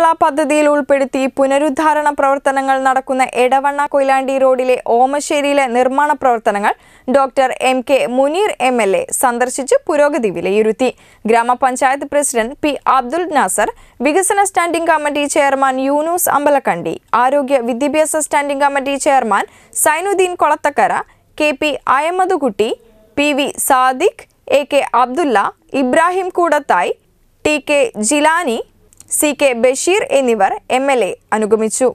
കേരള പദ്ധതിയിൽ ഉൾപ്പെടുത്തി പുനരുദ്ധാരണ പ്രവർത്തനങ്ങൾ നടക്കുന്ന എടവണ്ണ കൊയിലാണ്ടി റോഡിലെ ഓമശ്ശേരിയിലെ നിർമ്മാണ പ്രവർത്തനങ്ങൾ doctor M K Muneer M L A സന്ദർശിച്ച് പുരോഗതി വിലയിരുത്തി ഗ്രാമപഞ്ചായത്ത് പ്രസിഡന്റ് പി അബ്ദുൽ നാസർ വികസന standing committee chairman Yunus Ambalakandi ആരോഗ്യ വിദ്യാഭ്യാസ standing committee chairman Sainudheen Kolathakkara K P Ayammadukutty P V Sadiq A K Abdulla Ibrahim Koodathayi T K Jilani C K Basheer എന്നിവർ എം അനുഗമിച്ചു